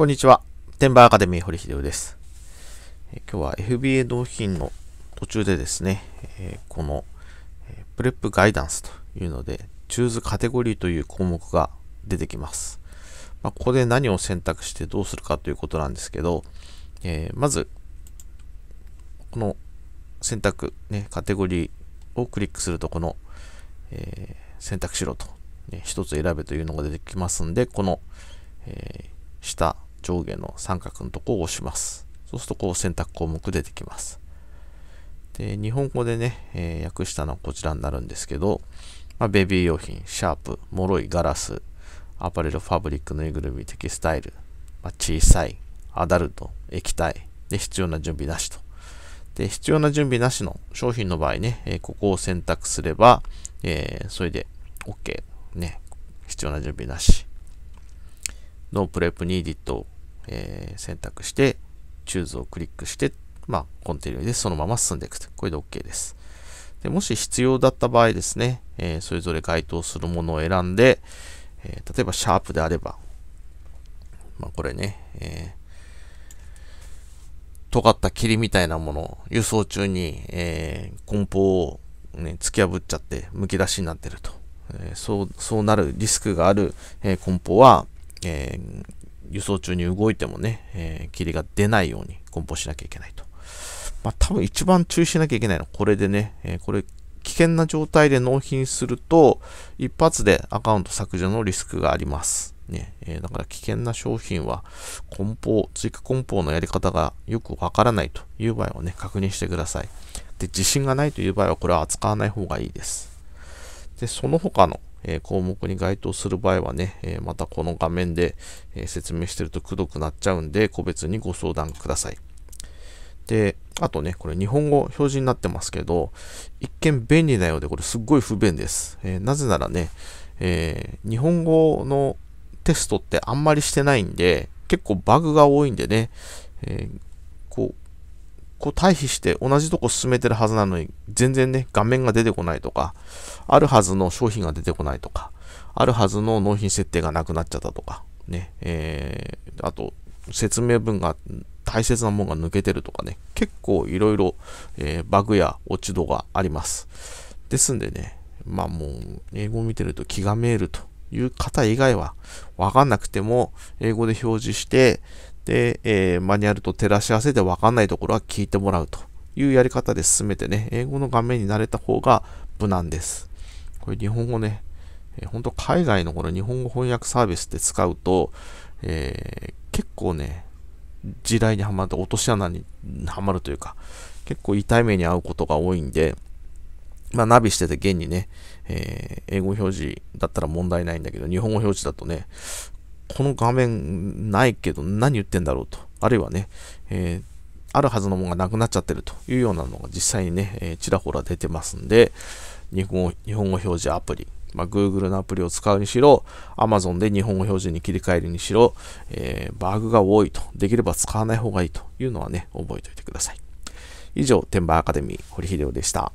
こんにちは。テンバーアカデミー堀秀夫です。え今日は FBA 納品の途中でですね、えー、この、えー、プレップガイダンスというので、チューズカテゴリーという項目が出てきます。まあ、ここで何を選択してどうするかということなんですけど、えー、まず、この選択、ね、カテゴリーをクリックすると、この、え選択しろと、ね、一つ選べというのが出てきますんで、この、え下上下の三角のとこを押します。そうするとこう選択項目出てきます。で、日本語でね、えー、訳したのはこちらになるんですけど、まあ、ベビー用品、シャープ、脆いガラス、アパレル、ファブリック、ぬいぐるみ、テキスタイル、まあ、小さい、アダルト、液体、で、必要な準備なしと。で、必要な準備なしの商品の場合ね、えー、ここを選択すれば、えー、それで OK。ね、必要な準備なし。No Prep Needed を、えー、選択して、Choose をクリックして、まあ、コンテナでそのまま進んでいくと。これで OK です。でもし必要だった場合ですね、えー、それぞれ該当するものを選んで、えー、例えばシャープであれば、まあ、これね、えー、尖った霧みたいなもの、輸送中に、えー、梱包を、ね、突き破っちゃって、むき出しになってると。えそう、そうなるリスクがある、え梱包は、えー、輸送中に動いてもね、えー、霧が出ないように梱包しなきゃいけないと。まあ、多分一番注意しなきゃいけないのはこれでね、えー、これ危険な状態で納品すると、一発でアカウント削除のリスクがあります。ねえー、だから危険な商品は梱包、追加梱包のやり方がよくわからないという場合はね、確認してください。で、自信がないという場合はこれは扱わない方がいいです。で、その他のえ項目に該当する場合はね、えまたこの画面で、え説明してるとくどくなっちゃうんで、個別にご相談ください。で、あとね、これ日本語表示になってますけど、一見便利なようで、これすっごい不便です。えー、なぜならね、えー、日本語のテストってあんまりしてないんで、結構バグが多いんでね、えー、こう、こう対比して同じとこ進めてるはずなのに、全然ね、画面が出てこないとか、あるはずの商品が出てこないとか、あるはずの納品設定がなくなっちゃったとか、ね、えー、あと、説明文が大切なものが抜けてるとかね、結構いろいろバグや落ち度があります。ですんでね、まあもう、英語を見てると気が見えるという方以外は、わかんなくても、英語で表示して、で、えー、マニュアルと照らし合わせて分かんないところは聞いてもらうというやり方で進めてね、英語の画面に慣れた方が無難です。これ日本語ね、えー、本当海外のこの日本語翻訳サービスって使うと、えー、結構ね、地雷にはまって落とし穴にはまるというか、結構痛い目に遭うことが多いんで、まあ、ナビしてて現にね、えー、英語表示だったら問題ないんだけど、日本語表示だとね、この画面ないけど何言ってんだろうと、あるいはね、えー、あるはずのものがなくなっちゃってるというようなのが実際にね、えー、ちらほら出てますんで、日本語日本語表示アプリ、まあ、Google のアプリを使うにしろ、Amazon で日本語表示に切り替えるにしろ、えー、バグが多いと、できれば使わない方がいいというのはね、覚えておいてください。以上、天板アカデミー、堀秀夫でした。